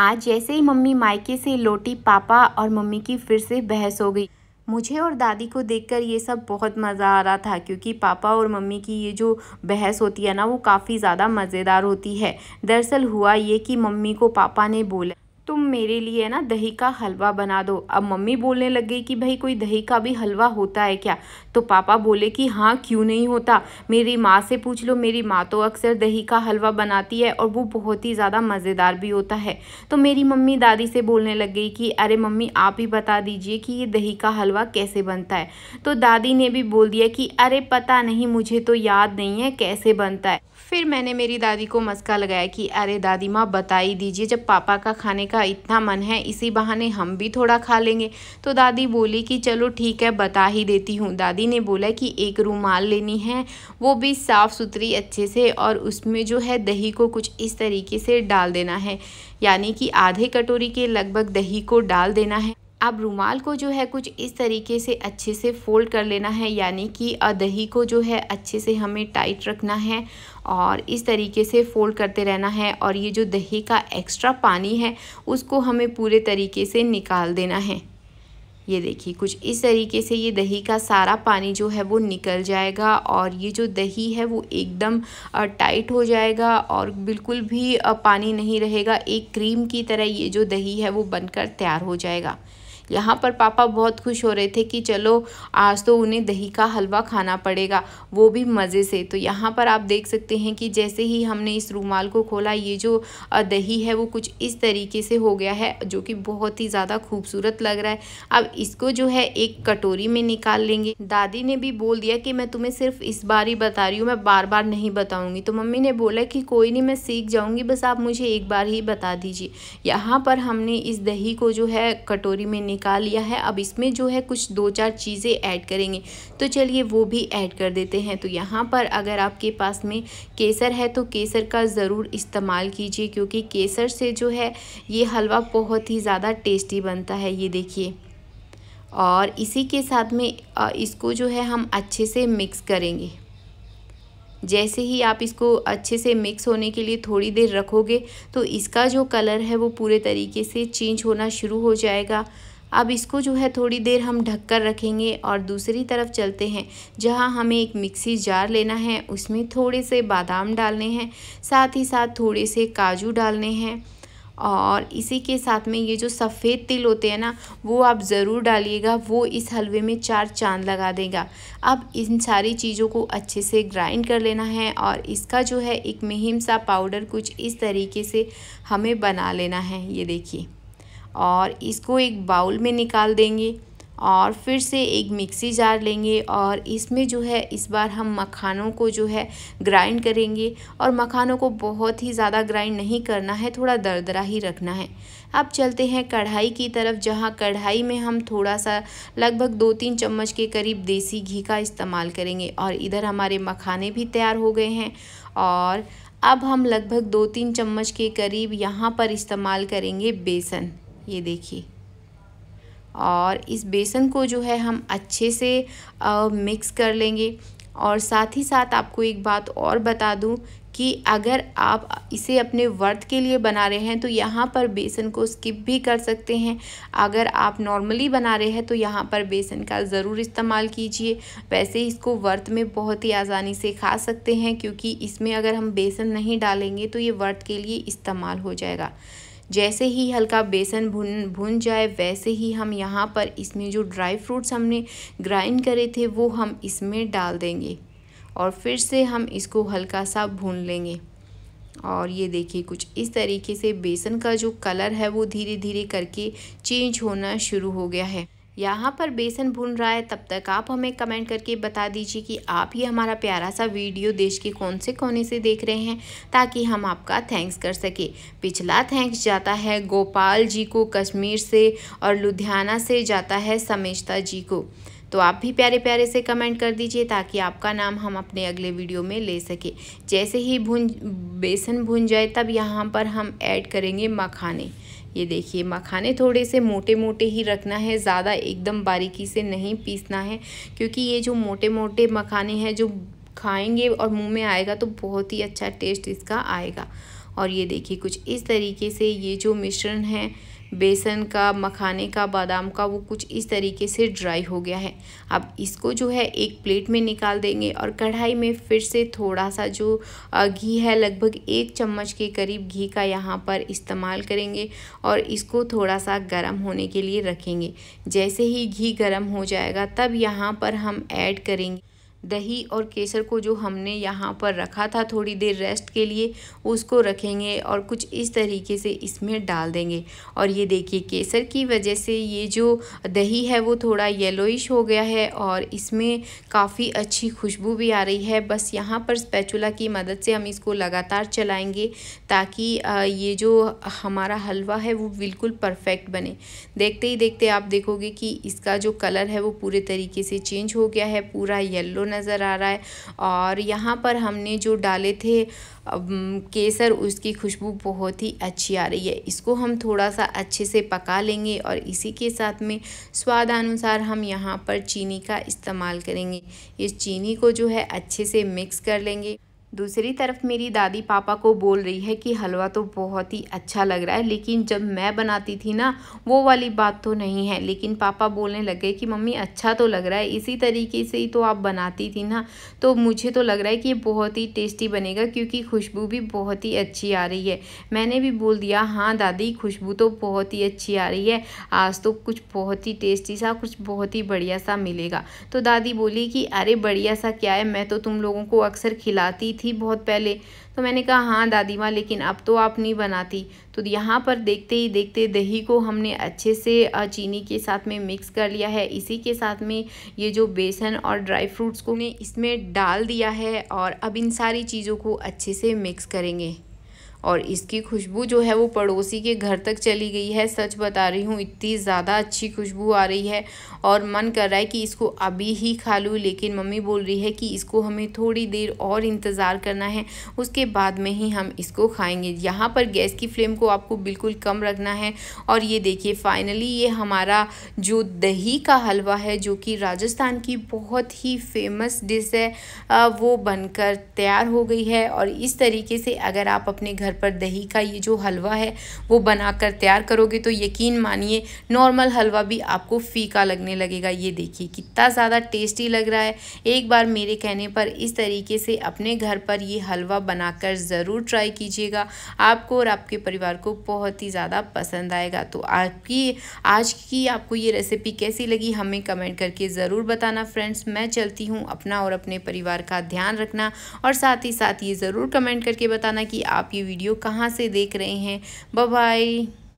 आज जैसे ही मम्मी मायके से लौटी पापा और मम्मी की फिर से बहस हो गई मुझे और दादी को देखकर ये सब बहुत मज़ा आ रहा था क्योंकि पापा और मम्मी की ये जो बहस होती है ना वो काफ़ी ज़्यादा मज़ेदार होती है दरअसल हुआ ये कि मम्मी को पापा ने बोला तुम मेरे लिए ना दही का हलवा बना दो अब मम्मी बोलने लग गई कि भाई कोई दही का भी हलवा होता है क्या तो पापा बोले कि हाँ क्यों नहीं होता मेरी माँ से पूछ लो मेरी माँ तो अक्सर दही का हलवा बनाती है और वो बहुत ही ज़्यादा मज़ेदार भी होता है तो मेरी मम्मी दादी से बोलने लग गई कि अरे मम्मी आप ही बता दीजिए कि ये दही का हलवा कैसे बनता है तो दादी ने भी बोल दिया कि अरे पता नहीं मुझे तो याद नहीं है कैसे बनता है फिर मैंने मेरी दादी को मस्का लगाया कि अरे दादी माँ बता ही दीजिए जब पापा का खाने का इतना मन है इसी बहाने हम भी थोड़ा खा लेंगे तो दादी बोली कि चलो ठीक है बता ही देती हूँ दादी ने बोला कि एक रूमाल लेनी है वो भी साफ़ सुथरी अच्छे से और उसमें जो है दही को कुछ इस तरीके से डाल देना है यानी कि आधे कटोरी के लगभग दही को डाल देना है अब रुमाल को जो है कुछ इस तरीके से अच्छे से फोल्ड कर लेना है यानी कि दही को जो है अच्छे से हमें टाइट रखना है और इस तरीके से फ़ोल्ड करते रहना है और ये जो दही का एक्स्ट्रा पानी है उसको हमें पूरे तरीके से निकाल देना है ये देखिए कुछ इस तरीके से ये दही का सारा पानी जो है वो निकल जाएगा और ये जो दही है वो एकदम टाइट हो जाएगा और बिल्कुल भी पानी नहीं रहेगा एक क्रीम की तरह ये जो दही है वो बनकर तैयार हो जाएगा यहाँ पर पापा बहुत खुश हो रहे थे कि चलो आज तो उन्हें दही का हलवा खाना पड़ेगा वो भी मज़े से तो यहाँ पर आप देख सकते हैं कि जैसे ही हमने इस रूमाल को खोला ये जो दही है वो कुछ इस तरीके से हो गया है जो कि बहुत ही ज़्यादा खूबसूरत लग रहा है अब इसको जो है एक कटोरी में निकाल लेंगे दादी ने भी बोल दिया कि मैं तुम्हें सिर्फ इस बार ही बता रही हूँ मैं बार बार नहीं बताऊँगी तो मम्मी ने बोला कि कोई नहीं मैं सीख जाऊँगी बस आप मुझे एक बार ही बता दीजिए यहाँ पर हमने इस दही को जो है कटोरी में निकाल लिया है अब इसमें जो है कुछ दो चार चीज़ें ऐड करेंगे तो चलिए वो भी ऐड कर देते हैं तो यहाँ पर अगर आपके पास में केसर है तो केसर का ज़रूर इस्तेमाल कीजिए क्योंकि केसर से जो है ये हलवा बहुत ही ज़्यादा टेस्टी बनता है ये देखिए और इसी के साथ में इसको जो है हम अच्छे से मिक्स करेंगे जैसे ही आप इसको अच्छे से मिक्स होने के लिए थोड़ी देर रखोगे तो इसका जो कलर है वो पूरे तरीके से चेंज होना शुरू हो जाएगा अब इसको जो है थोड़ी देर हम ढक कर रखेंगे और दूसरी तरफ चलते हैं जहाँ हमें एक मिक्सी जार लेना है उसमें थोड़े से बादाम डालने हैं साथ ही साथ थोड़े से काजू डालने हैं और इसी के साथ में ये जो सफ़ेद तिल होते हैं ना वो आप ज़रूर डालिएगा वो इस हलवे में चार चांद लगा देगा अब इन सारी चीज़ों को अच्छे से ग्राइंड कर लेना है और इसका जो है एक महीम सा पाउडर कुछ इस तरीके से हमें बना लेना है ये देखिए और इसको एक बाउल में निकाल देंगे और फिर से एक मिक्सी जार लेंगे और इसमें जो है इस बार हम मखानों को जो है ग्राइंड करेंगे और मखानों को बहुत ही ज़्यादा ग्राइंड नहीं करना है थोड़ा दरदरा ही रखना है अब चलते हैं कढ़ाई की तरफ जहाँ कढ़ाई में हम थोड़ा सा लगभग दो तीन चम्मच के करीब देसी घी का इस्तेमाल करेंगे और इधर हमारे मखाने भी तैयार हो गए हैं और अब हम लगभग दो तीन चम्मच के करीब यहाँ पर इस्तेमाल करेंगे बेसन ये देखिए और इस बेसन को जो है हम अच्छे से आ, मिक्स कर लेंगे और साथ ही साथ आपको एक बात और बता दूं कि अगर आप इसे अपने वर्थ के लिए बना रहे हैं तो यहाँ पर बेसन को स्किप भी कर सकते हैं अगर आप नॉर्मली बना रहे हैं तो यहाँ पर बेसन का ज़रूर इस्तेमाल कीजिए वैसे इसको वर्थ में बहुत ही आसानी से खा सकते हैं क्योंकि इसमें अगर हम बेसन नहीं डालेंगे तो ये वर्थ के लिए इस्तेमाल हो जाएगा जैसे ही हल्का बेसन भुन भुन जाए वैसे ही हम यहाँ पर इसमें जो ड्राई फ्रूट्स हमने ग्राइंड करे थे वो हम इसमें डाल देंगे और फिर से हम इसको हल्का सा भून लेंगे और ये देखिए कुछ इस तरीके से बेसन का जो कलर है वो धीरे धीरे करके चेंज होना शुरू हो गया है यहाँ पर बेसन भून रहा है तब तक आप हमें कमेंट करके बता दीजिए कि आप ही हमारा प्यारा सा वीडियो देश के कौन से कोने से देख रहे हैं ताकि हम आपका थैंक्स कर सके पिछला थैंक्स जाता है गोपाल जी को कश्मीर से और लुधियाना से जाता है समेशता जी को तो आप भी प्यारे प्यारे से कमेंट कर दीजिए ताकि आपका नाम हम अपने अगले वीडियो में ले सकें जैसे ही भून बेसन भून जाए तब यहाँ पर हम ऐड करेंगे मखाने ये देखिए मखाने थोड़े से मोटे मोटे ही रखना है ज़्यादा एकदम बारीकी से नहीं पीसना है क्योंकि ये जो मोटे मोटे मखाने हैं जो खाएंगे और मुंह में आएगा तो बहुत ही अच्छा टेस्ट इसका आएगा और ये देखिए कुछ इस तरीके से ये जो मिश्रण है बेसन का मखाने का बादाम का वो कुछ इस तरीके से ड्राई हो गया है अब इसको जो है एक प्लेट में निकाल देंगे और कढ़ाई में फिर से थोड़ा सा जो घी है लगभग एक चम्मच के करीब घी का यहाँ पर इस्तेमाल करेंगे और इसको थोड़ा सा गर्म होने के लिए रखेंगे जैसे ही घी गर्म हो जाएगा तब यहाँ पर हम ऐड करेंगे दही और केसर को जो हमने यहाँ पर रखा था थोड़ी देर रेस्ट के लिए उसको रखेंगे और कुछ इस तरीके से इसमें डाल देंगे और ये देखिए केसर की वजह से ये जो दही है वो थोड़ा येलोइश हो गया है और इसमें काफ़ी अच्छी खुशबू भी आ रही है बस यहाँ पर स्पैचुला की मदद से हम इसको लगातार चलाएँगे ताकि ये जो हमारा हलवा है वो बिल्कुल परफेक्ट बने देखते ही देखते आप देखोगे कि इसका जो कलर है वो पूरे तरीके से चेंज हो गया है पूरा येल्लो नज़र आ रहा है और यहाँ पर हमने जो डाले थे केसर उसकी खुशबू बहुत ही अच्छी आ रही है इसको हम थोड़ा सा अच्छे से पका लेंगे और इसी के साथ में स्वाद अनुसार हम यहाँ पर चीनी का इस्तेमाल करेंगे इस चीनी को जो है अच्छे से मिक्स कर लेंगे दूसरी तरफ मेरी दादी पापा को बोल रही है कि हलवा तो बहुत ही अच्छा लग रहा है लेकिन जब मैं बनाती थी ना वो वाली बात तो नहीं है लेकिन पापा बोलने लगे कि मम्मी अच्छा तो लग रहा है इसी तरीके से ही तो आप बनाती थी ना तो मुझे तो लग रहा है कि ये बहुत ही टेस्टी बनेगा क्योंकि खुशबू भी बहुत ही अच्छी आ रही है मैंने भी बोल दिया हाँ दादी खुशबू तो बहुत ही अच्छी आ रही है आज तो कुछ बहुत ही टेस्टी सा कुछ बहुत ही बढ़िया सा मिलेगा तो दादी बोली कि अरे बढ़िया सा क्या है मैं तो तुम लोगों को अक्सर खिलाती थी बहुत पहले तो मैंने कहा हाँ दादी माँ लेकिन अब तो आप नहीं बनाती तो यहाँ पर देखते ही देखते दही को हमने अच्छे से चीनी के साथ में मिक्स कर लिया है इसी के साथ में ये जो बेसन और ड्राई फ्रूट्स को ने इसमें डाल दिया है और अब इन सारी चीज़ों को अच्छे से मिक्स करेंगे और इसकी खुशबू जो है वो पड़ोसी के घर तक चली गई है सच बता रही हूँ इतनी ज़्यादा अच्छी खुशबू आ रही है और मन कर रहा है कि इसको अभी ही खा लूँ लेकिन मम्मी बोल रही है कि इसको हमें थोड़ी देर और इंतज़ार करना है उसके बाद में ही हम इसको खाएंगे यहाँ पर गैस की फ्लेम को आपको बिल्कुल कम रखना है और ये देखिए फाइनली ये हमारा जो दही का हलवा है जो कि राजस्थान की बहुत ही फेमस डिश है वो बनकर तैयार हो गई है और इस तरीके से अगर आप अपने घर घर पर दही का ये जो हलवा है वो बनाकर तैयार करोगे तो यकीन मानिए नॉर्मल हलवा भी आपको फीका लगने लगेगा ये देखिए कितना ज़्यादा टेस्टी लग रहा है एक बार मेरे कहने पर इस तरीके से अपने घर पर ये हलवा बनाकर ज़रूर ट्राई कीजिएगा आपको और आपके परिवार को बहुत ही ज़्यादा पसंद आएगा तो आपकी आज की आपको ये रेसिपी कैसी लगी हमें कमेंट करके ज़रूर बताना फ्रेंड्स मैं चलती हूँ अपना और अपने परिवार का ध्यान रखना और साथ ही साथ ये ज़रूर कमेंट करके बताना कि आप ये वीडियो वीडियो कहाँ से देख रहे हैं बाय